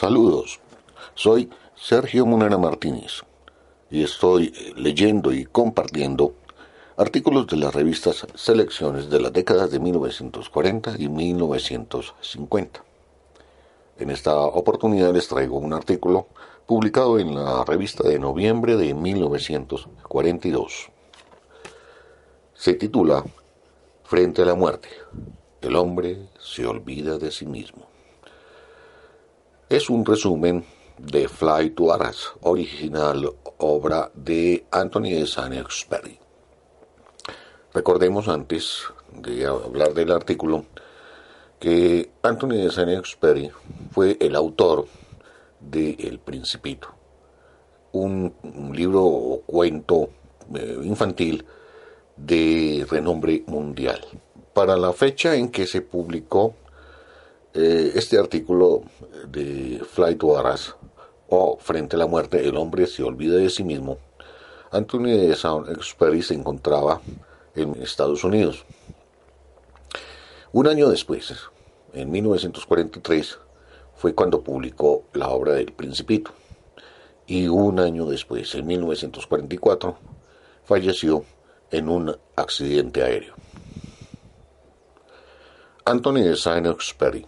Saludos, soy Sergio Munera Martínez y estoy leyendo y compartiendo artículos de las revistas Selecciones de las décadas de 1940 y 1950. En esta oportunidad les traigo un artículo publicado en la revista de noviembre de 1942. Se titula Frente a la muerte. El hombre se olvida de sí mismo es un resumen de Fly to Arras, original obra de Anthony de Saint-Exupéry. Recordemos antes de hablar del artículo que Anthony de Saint-Exupéry fue el autor de El Principito, un libro o cuento eh, infantil de renombre mundial. Para la fecha en que se publicó eh, este artículo eh, de Flight to Arras, o Frente a la muerte, el hombre se olvida de sí mismo, Anthony de Saint-Exupéry se encontraba en Estados Unidos. Un año después, en 1943, fue cuando publicó la obra del Principito. Y un año después, en 1944, falleció en un accidente aéreo. Anthony de Saint-Exupéry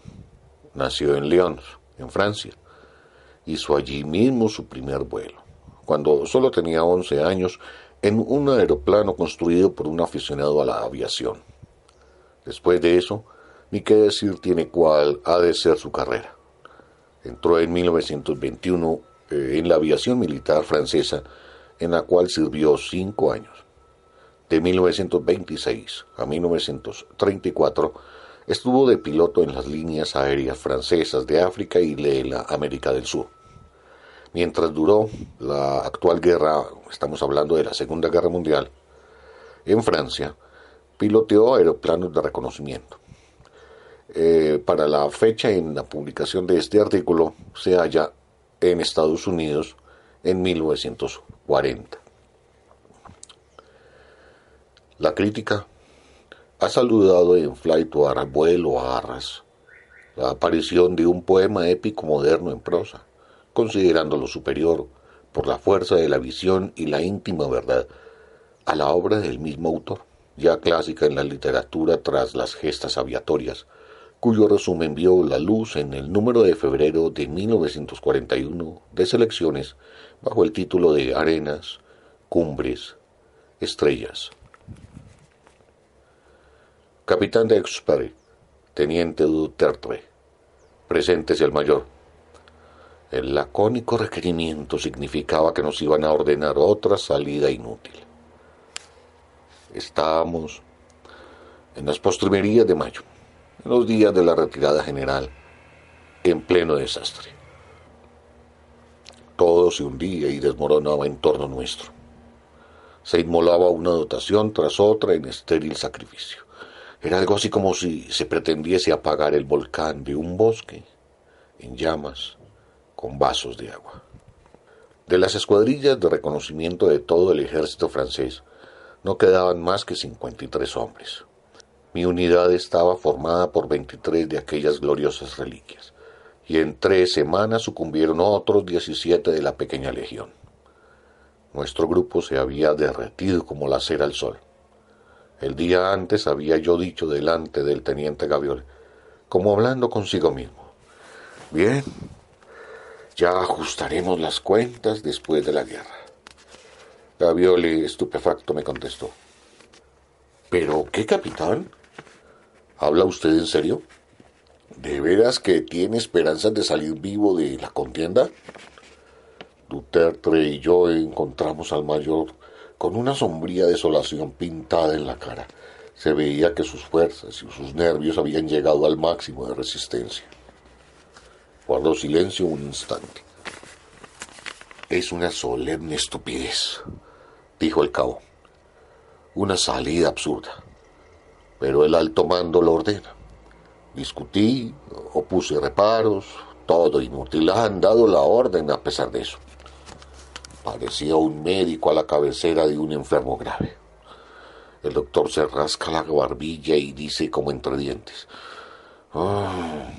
Nació en Lyon, en Francia. Hizo allí mismo su primer vuelo. Cuando solo tenía 11 años, en un aeroplano construido por un aficionado a la aviación. Después de eso, ni qué decir tiene cuál ha de ser su carrera. Entró en 1921 eh, en la aviación militar francesa, en la cual sirvió cinco años. De 1926 a 1934 Estuvo de piloto en las líneas aéreas francesas de África y de la América del Sur. Mientras duró la actual guerra, estamos hablando de la Segunda Guerra Mundial, en Francia, piloteó aeroplanos de reconocimiento. Eh, para la fecha en la publicación de este artículo se halla en Estados Unidos en 1940. La crítica ha saludado en Flight a Vuelo a Arras la aparición de un poema épico moderno en prosa, considerándolo superior por la fuerza de la visión y la íntima verdad a la obra del mismo autor, ya clásica en la literatura tras las gestas aviatorias, cuyo resumen vio la luz en el número de febrero de 1941 de selecciones bajo el título de Arenas, Cumbres, Estrellas. Capitán de Exupéry, Teniente Duterte. Presentes el mayor. El lacónico requerimiento significaba que nos iban a ordenar otra salida inútil. Estábamos en las postrimerías de mayo, en los días de la retirada general, en pleno desastre. Todo se hundía y desmoronaba en torno nuestro. Se inmolaba una dotación tras otra en estéril sacrificio. Era algo así como si se pretendiese apagar el volcán de un bosque en llamas con vasos de agua. De las escuadrillas de reconocimiento de todo el ejército francés no quedaban más que 53 hombres. Mi unidad estaba formada por 23 de aquellas gloriosas reliquias, y en tres semanas sucumbieron otros 17 de la pequeña legión. Nuestro grupo se había derretido como la cera al sol. El día antes había yo dicho delante del teniente Gaviol, como hablando consigo mismo. Bien, ya ajustaremos las cuentas después de la guerra. Gavioli, estupefacto, me contestó. ¿Pero qué capitán? ¿Habla usted en serio? ¿De veras que tiene esperanzas de salir vivo de la contienda? Duterte y yo encontramos al mayor con una sombría desolación pintada en la cara. Se veía que sus fuerzas y sus nervios habían llegado al máximo de resistencia. Guardó silencio un instante. Es una solemne estupidez, dijo el cabo. Una salida absurda. Pero el alto mando lo ordena. Discutí, opuse reparos, todo inútil. Han dado la orden a pesar de eso. Parecía un médico a la cabecera de un enfermo grave. El doctor se rasca la barbilla y dice como entre dientes, ah,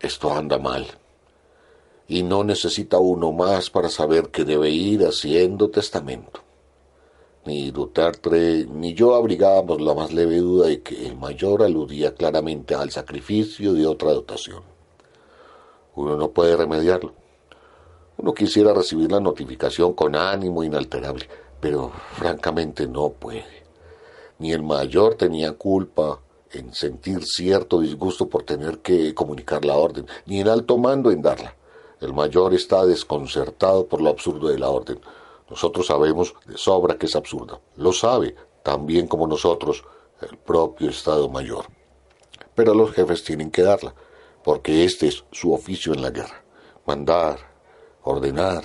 esto anda mal. Y no necesita uno más para saber que debe ir haciendo testamento. Ni Duterte ni yo abrigábamos la más leve duda de que el mayor aludía claramente al sacrificio de otra dotación. Uno no puede remediarlo uno quisiera recibir la notificación con ánimo inalterable, pero francamente no puede. Ni el mayor tenía culpa en sentir cierto disgusto por tener que comunicar la orden, ni el alto mando en darla. El mayor está desconcertado por lo absurdo de la orden. Nosotros sabemos de sobra que es absurda. Lo sabe, también como nosotros, el propio Estado Mayor. Pero los jefes tienen que darla, porque este es su oficio en la guerra. Mandar, ordenar.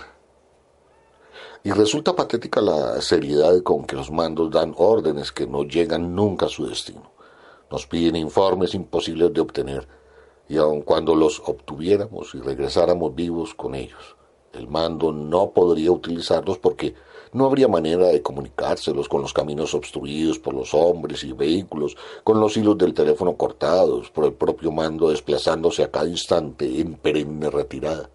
Y resulta patética la seriedad con que los mandos dan órdenes que no llegan nunca a su destino. Nos piden informes imposibles de obtener, y aun cuando los obtuviéramos y regresáramos vivos con ellos, el mando no podría utilizarlos porque no habría manera de comunicárselos con los caminos obstruidos por los hombres y vehículos, con los hilos del teléfono cortados, por el propio mando desplazándose a cada instante en perenne retirada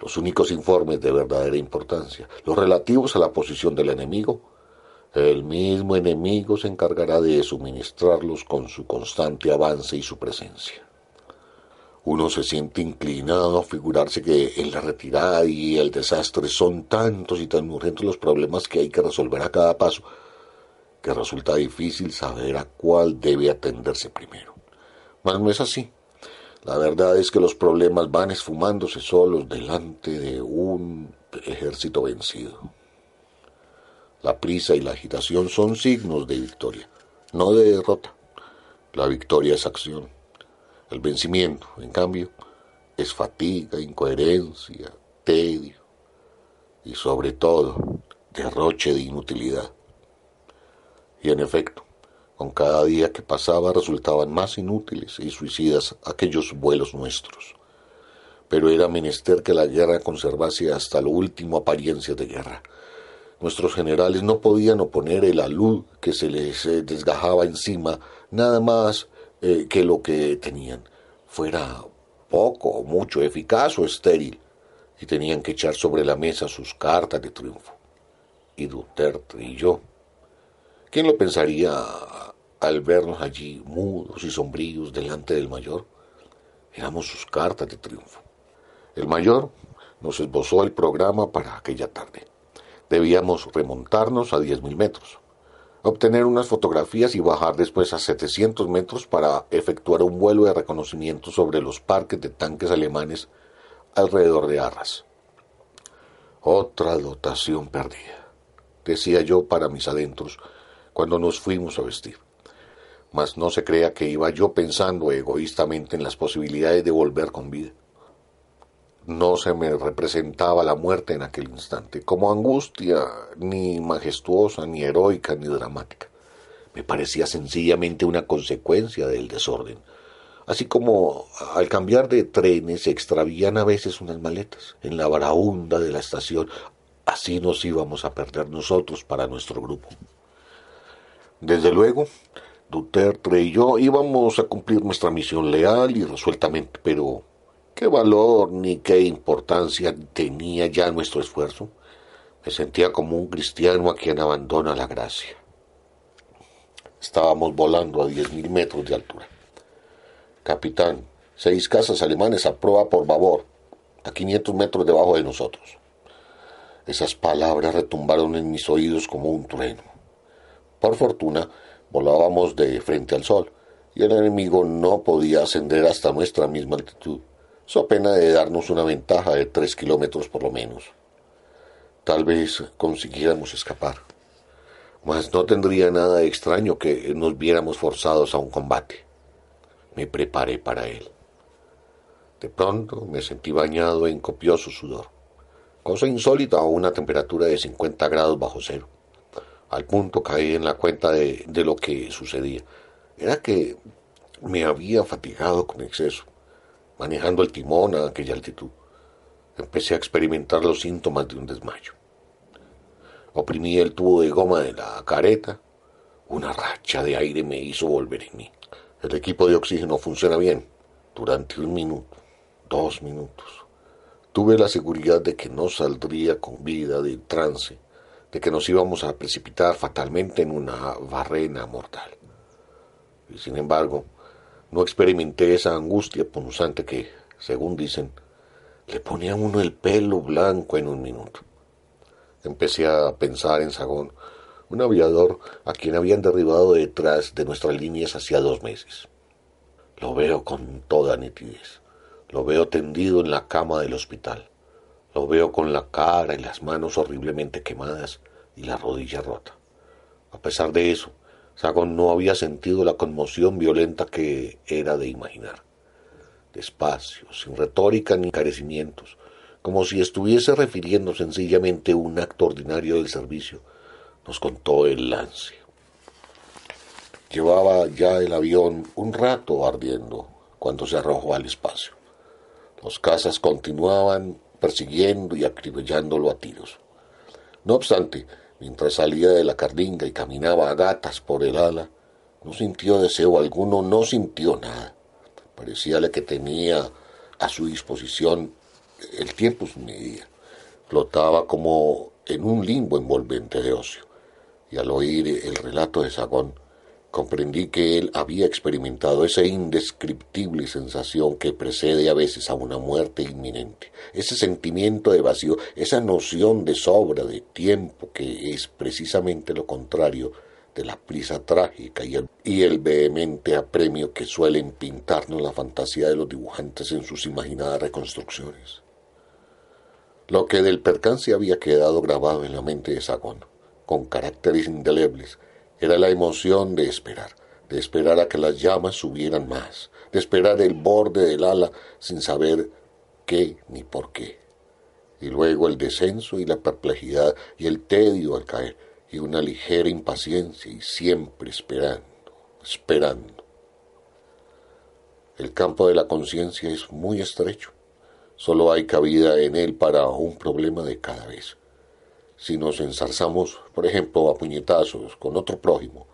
los únicos informes de verdadera importancia, los relativos a la posición del enemigo, el mismo enemigo se encargará de suministrarlos con su constante avance y su presencia. Uno se siente inclinado a figurarse que en la retirada y el desastre son tantos y tan urgentes los problemas que hay que resolver a cada paso, que resulta difícil saber a cuál debe atenderse primero. Mas no es así. La verdad es que los problemas van esfumándose solos delante de un ejército vencido. La prisa y la agitación son signos de victoria, no de derrota. La victoria es acción. El vencimiento, en cambio, es fatiga, incoherencia, tedio y sobre todo derroche de inutilidad. Y en efecto, con cada día que pasaba resultaban más inútiles y suicidas aquellos vuelos nuestros. Pero era menester que la guerra conservase hasta lo último apariencia de guerra. Nuestros generales no podían oponer el alud que se les eh, desgajaba encima, nada más eh, que lo que tenían, fuera poco o mucho eficaz o estéril, y tenían que echar sobre la mesa sus cartas de triunfo. Y Duterte y yo. ¿Quién lo pensaría al vernos allí mudos y sombríos delante del mayor, éramos sus cartas de triunfo. El mayor nos esbozó el programa para aquella tarde. Debíamos remontarnos a 10.000 metros, obtener unas fotografías y bajar después a 700 metros para efectuar un vuelo de reconocimiento sobre los parques de tanques alemanes alrededor de Arras. Otra dotación perdida, decía yo para mis adentros cuando nos fuimos a vestir mas no se crea que iba yo pensando egoístamente en las posibilidades de volver con vida. No se me representaba la muerte en aquel instante, como angustia, ni majestuosa, ni heroica, ni dramática. Me parecía sencillamente una consecuencia del desorden, así como al cambiar de trenes se extravían a veces unas maletas en la barahunda de la estación. Así nos íbamos a perder nosotros para nuestro grupo. Desde luego, Duterte y yo íbamos a cumplir nuestra misión leal y resueltamente, pero qué valor ni qué importancia tenía ya nuestro esfuerzo. Me sentía como un cristiano a quien abandona la gracia. Estábamos volando a diez mil metros de altura. Capitán, seis casas alemanes a proa por favor, a 500 metros debajo de nosotros. Esas palabras retumbaron en mis oídos como un trueno. Por fortuna, Volábamos de frente al sol, y el enemigo no podía ascender hasta nuestra misma altitud, so pena de darnos una ventaja de tres kilómetros por lo menos. Tal vez consiguiéramos escapar, mas no tendría nada de extraño que nos viéramos forzados a un combate. Me preparé para él. De pronto me sentí bañado en copioso sudor, cosa insólita a una temperatura de 50 grados bajo cero al punto caí en la cuenta de, lo que sucedía. Era que me había fatigado con exceso, manejando el timón a aquella altitud. Empecé a experimentar los síntomas de un desmayo. Oprimí el tubo de goma de la careta. Una racha de aire me hizo volver en mí. El equipo de oxígeno funciona bien durante un minuto, dos minutos. Tuve la seguridad de que no saldría con vida del trance de que nos íbamos a precipitar fatalmente en una barrena mortal. Y sin embargo, no experimenté esa angustia punzante que, según dicen, le ponía a uno el pelo blanco en un minuto. Empecé a pensar en Sagón, un aviador a quien habían derribado detrás de nuestras líneas hacía dos meses. Lo veo con toda nitidez. Lo veo tendido en la cama del hospital. Lo veo con la cara y las manos horriblemente quemadas y la rodilla rota. A pesar de eso, Sagon no había sentido la conmoción violenta que era de imaginar. Despacio, sin retórica ni encarecimientos, como si estuviese refiriendo sencillamente un acto ordinario del servicio, nos contó el lance. Llevaba ya el avión un rato ardiendo cuando se arrojó al espacio. Los casas continuaban persiguiendo y acribillándolo a tiros. No obstante, mientras salía de la carlinga y caminaba a gatas por el ala, no sintió deseo alguno, no sintió nada. Parecíale que tenía a su disposición el tiempo su medida. Flotaba como en un limbo envolvente de ocio. Y al oír el relato de Sagón, comprendí que él había experimentado esa indescriptible sensación que precede a veces a una muerte inminente, ese sentimiento de vacío, esa noción de sobra de tiempo que es precisamente lo contrario de la prisa trágica y el, vehemente apremio que suelen pintarnos la fantasía de los dibujantes en sus imaginadas reconstrucciones. Lo que del percance había quedado grabado en la mente de Sagón, con caracteres indelebles, era la emoción de esperar, de esperar a que las llamas subieran más, de esperar el borde del ala sin saber qué ni por qué. Y luego el descenso y la perplejidad y el tedio al caer y una ligera impaciencia y siempre esperando, esperando. El campo de la conciencia es muy estrecho. Solo hay cabida en él para un problema de cada vez si nos ensarzamos, por ejemplo, a puñetazos con otro prójimo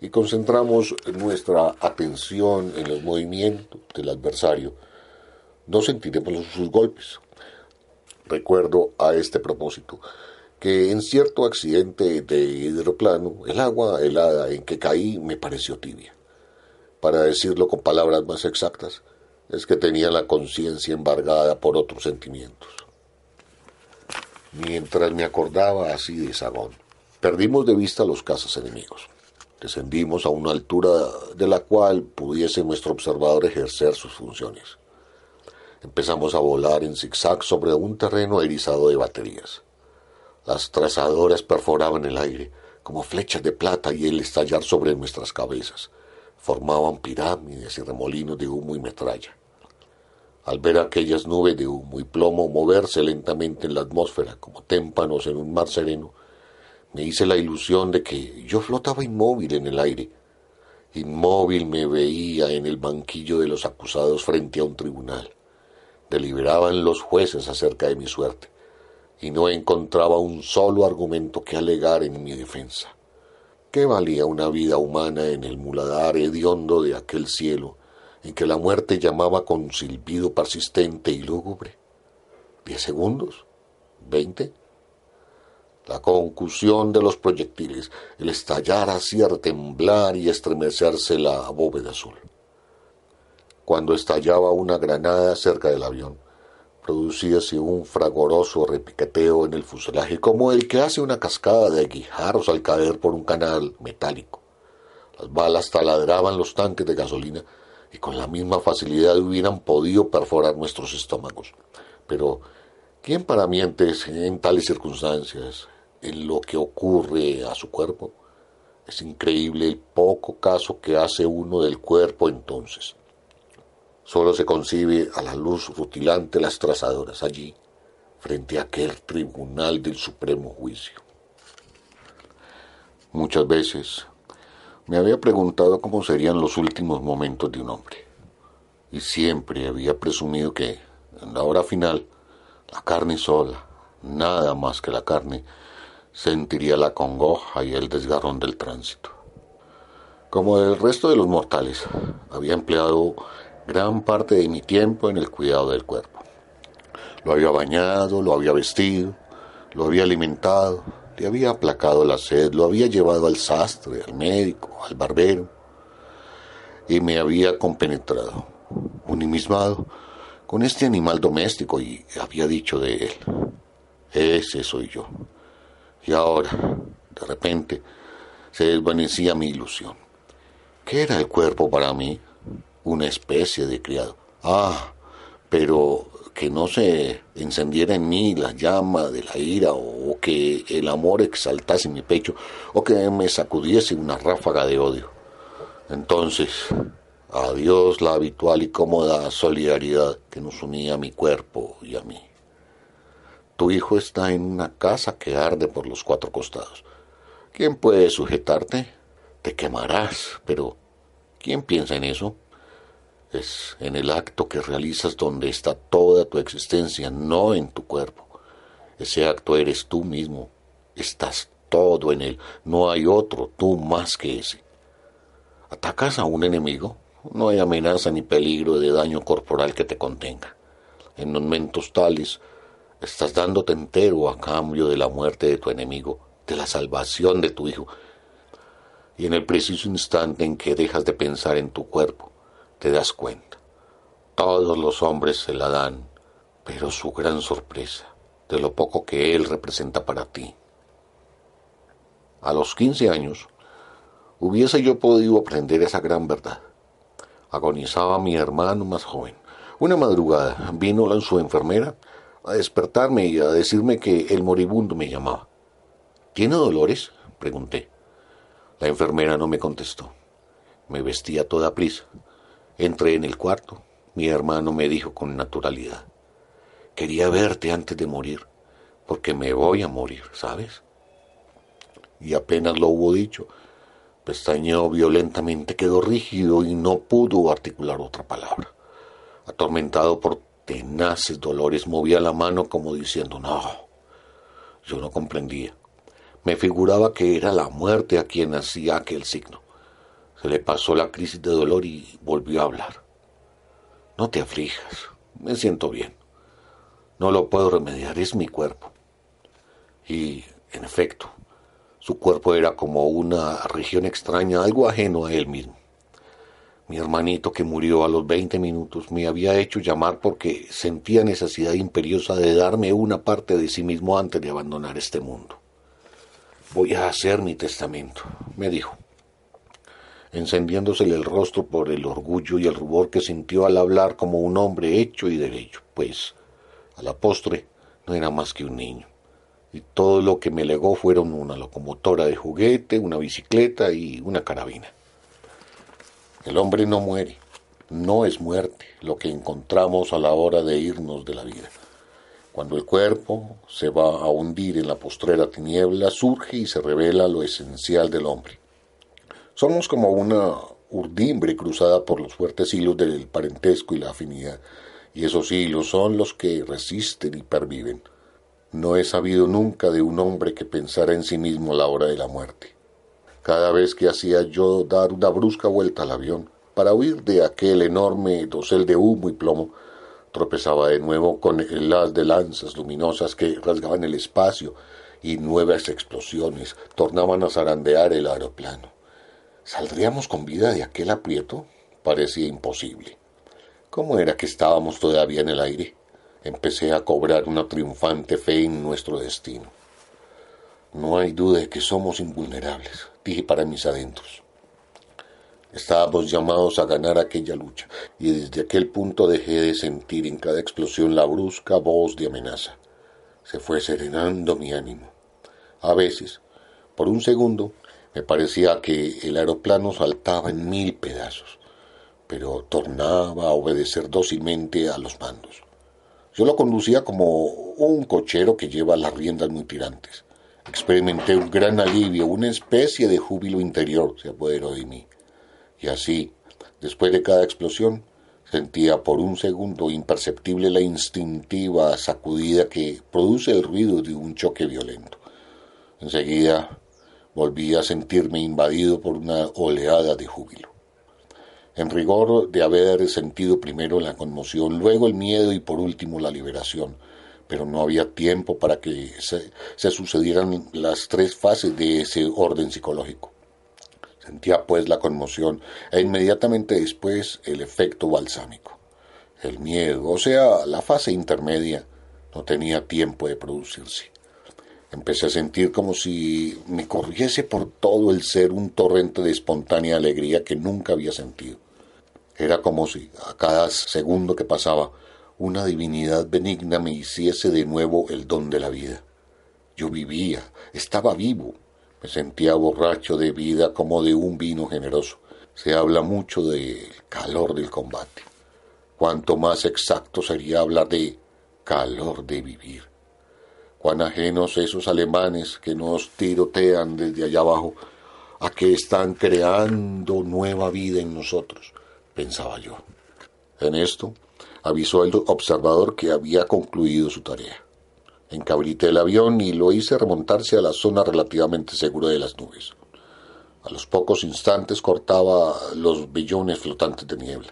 y concentramos nuestra atención en los movimientos del adversario, no sentiremos sus golpes. Recuerdo a este propósito que en cierto accidente de hidroplano el agua helada en que caí me pareció tibia. Para decirlo con palabras más exactas, es que tenía la conciencia embargada por otros sentimientos mientras me acordaba así de Zagón, Perdimos de vista los cazas enemigos. Descendimos a una altura de la cual pudiese nuestro observador ejercer sus funciones. Empezamos a volar en zigzag sobre un terreno erizado de baterías. Las trazadoras perforaban el aire como flechas de plata y el estallar sobre nuestras cabezas. Formaban pirámides y remolinos de humo y metralla. Al ver aquellas nubes de humo y plomo moverse lentamente en la atmósfera como témpanos en un mar sereno, me hice la ilusión de que yo flotaba inmóvil en el aire. Inmóvil me veía en el banquillo de los acusados frente a un tribunal. Deliberaban los jueces acerca de mi suerte, y no encontraba un solo argumento que alegar en mi defensa. ¿Qué valía una vida humana en el muladar hediondo de aquel cielo en que la muerte llamaba con silbido persistente y lúgubre. Diez segundos, veinte. La concusión de los proyectiles, el estallar hacía temblar y estremecerse la bóveda azul. Cuando estallaba una granada cerca del avión, producíase un fragoroso repiqueteo en el fuselaje, como el que hace una cascada de guijarros al caer por un canal metálico. Las balas taladraban los tanques de gasolina y con la misma facilidad hubieran podido perforar nuestros estómagos. Pero, ¿quién para mientes en tales circunstancias, en lo que ocurre a su cuerpo? Es increíble el poco caso que hace uno del cuerpo entonces. Solo se concibe a la luz rutilante las trazadoras allí, frente a aquel tribunal del supremo juicio. Muchas veces me había preguntado cómo serían los últimos momentos de un hombre, y siempre había presumido que, en la hora final, la carne sola, nada más que la carne, sentiría la congoja y el desgarrón del tránsito. Como el resto de los mortales, había empleado gran parte de mi tiempo en el cuidado del cuerpo. Lo había bañado, lo había vestido, lo había alimentado, le había aplacado la sed, lo había llevado al sastre, al médico, al barbero, y me había compenetrado, unimismado, con este animal doméstico y había dicho de él, ese soy yo. Y ahora, de repente, se desvanecía mi ilusión. ¿Qué era el cuerpo para mí? Una especie de criado. Ah, pero que no se encendiera en mí la llama de la ira o que el amor exaltase mi pecho o que me sacudiese una ráfaga de odio. Entonces, adiós la habitual y cómoda solidaridad que nos unía a mi cuerpo y a mí. Tu hijo está en una casa que arde por los cuatro costados. ¿Quién puede sujetarte? Te quemarás, pero ¿quién piensa en eso? Es en el acto que realizas donde está toda tu existencia, no en tu cuerpo. Ese acto eres tú mismo. Estás todo en él. No hay otro tú más que ese. Atacas a un enemigo. No hay amenaza ni peligro de daño corporal que te contenga. En momentos tales, estás dándote entero a cambio de la muerte de tu enemigo, de la salvación de tu hijo. Y en el preciso instante en que dejas de pensar en tu cuerpo, te das cuenta. Todos los hombres se la dan, pero su gran sorpresa de lo poco que él representa para ti. A los 15 años, hubiese yo podido aprender esa gran verdad. Agonizaba mi hermano más joven. Una madrugada vino la su enfermera a despertarme y a decirme que el moribundo me llamaba. ¿Tiene dolores? pregunté. La enfermera no me contestó. Me vestía toda prisa. Entré en el cuarto. Mi hermano me dijo con naturalidad, quería verte antes de morir, porque me voy a morir, ¿sabes? Y apenas lo hubo dicho, pestañeó violentamente, quedó rígido y no pudo articular otra palabra. Atormentado por tenaces dolores, movía la mano como diciendo, no, yo no comprendía. Me figuraba que era la muerte a quien hacía aquel signo. Se le pasó la crisis de dolor y volvió a hablar. No te aflijas, me siento bien. No lo puedo remediar, es mi cuerpo. Y, en efecto, su cuerpo era como una región extraña, algo ajeno a él mismo. Mi hermanito, que murió a los 20 minutos, me había hecho llamar porque sentía necesidad imperiosa de darme una parte de sí mismo antes de abandonar este mundo. Voy a hacer mi testamento, me dijo encendiéndosele el rostro por el orgullo y el rubor que sintió al hablar como un hombre hecho y derecho, pues a la postre no era más que un niño. Y todo lo que me legó fueron una locomotora de juguete, una bicicleta y una carabina. El hombre no muere, no es muerte lo que encontramos a la hora de irnos de la vida. Cuando el cuerpo se va a hundir en la postrera tiniebla, surge y se revela lo esencial del hombre somos como una urdimbre cruzada por los fuertes hilos del parentesco y la afinidad, y esos hilos son los que resisten y perviven. No he sabido nunca de un hombre que pensara en sí mismo a la hora de la muerte. Cada vez que hacía yo dar una brusca vuelta al avión, para huir de aquel enorme dosel de humo y plomo, tropezaba de nuevo con el de lanzas luminosas que rasgaban el espacio y nuevas explosiones tornaban a zarandear el aeroplano. ¿Saldríamos con vida de aquel aprieto? Parecía imposible. ¿Cómo era que estábamos todavía en el aire? Empecé a cobrar una triunfante fe en nuestro destino. No hay duda de que somos invulnerables, dije para mis adentros. Estábamos llamados a ganar aquella lucha, y desde aquel punto dejé de sentir en cada explosión la brusca voz de amenaza. Se fue serenando mi ánimo. A veces, por un segundo, me parecía que el aeroplano saltaba en mil pedazos, pero tornaba a obedecer dócilmente a los mandos. Yo lo conducía como un cochero que lleva las riendas muy tirantes. Experimenté un gran alivio, una especie de júbilo interior se apoderó de mí. Y así, después de cada explosión, sentía por un segundo imperceptible la instintiva sacudida que produce el ruido de un choque violento. Enseguida volví a sentirme invadido por una oleada de júbilo. En rigor de haber sentido primero la conmoción, luego el miedo y por último la liberación, pero no había tiempo para que se, se sucedieran las tres fases de ese orden psicológico. Sentía pues la conmoción e inmediatamente después el efecto balsámico. El miedo, o sea, la fase intermedia, no tenía tiempo de producirse. Empecé a sentir como si me corriese por todo el ser un torrente de espontánea alegría que nunca había sentido. Era como si a cada segundo que pasaba una divinidad benigna me hiciese de nuevo el don de la vida. Yo vivía, estaba vivo, me sentía borracho de vida como de un vino generoso. Se habla mucho del calor del combate. Cuanto más exacto sería hablar de calor de vivir cuán ajenos esos alemanes que nos tirotean desde allá abajo, a que están creando nueva vida en nosotros, pensaba yo. En esto, avisó el observador que había concluido su tarea. Encabrité el avión y lo hice remontarse a la zona relativamente segura de las nubes. A los pocos instantes cortaba los billones flotantes de niebla.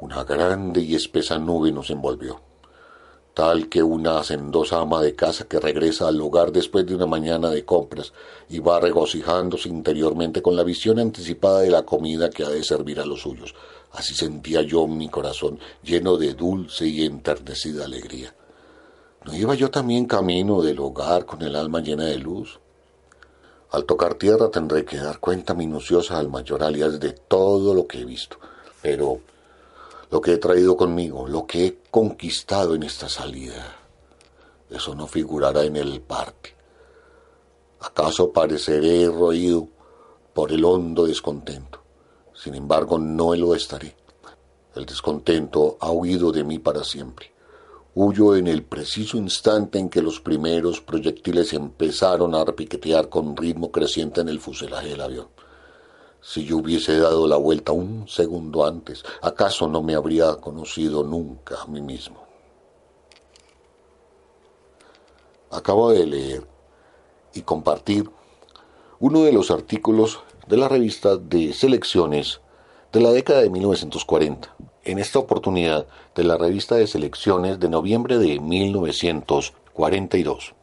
Una grande y espesa nube nos envolvió tal que una hacendosa ama de casa que regresa al hogar después de una mañana de compras y va regocijándose interiormente con la visión anticipada de la comida que ha de servir a los suyos. Así sentía yo mi corazón lleno de dulce y enternecida alegría. ¿No iba yo también camino del hogar con el alma llena de luz? Al tocar tierra tendré que dar cuenta minuciosa al mayor alias de todo lo que he visto, pero lo que he traído conmigo, lo que he conquistado en esta salida. Eso no figurará en el parte. ¿Acaso pareceré roído por el hondo descontento? Sin embargo, no lo estaré. El descontento ha huido de mí para siempre. Huyo en el preciso instante en que los primeros proyectiles empezaron a repiquetear con ritmo creciente en el fuselaje del avión. Si yo hubiese dado la vuelta un segundo antes, ¿acaso no me habría conocido nunca a mí mismo? Acabo de leer y compartir uno de los artículos de la revista de selecciones de la década de 1940. En esta oportunidad de la revista de selecciones de noviembre de 1942.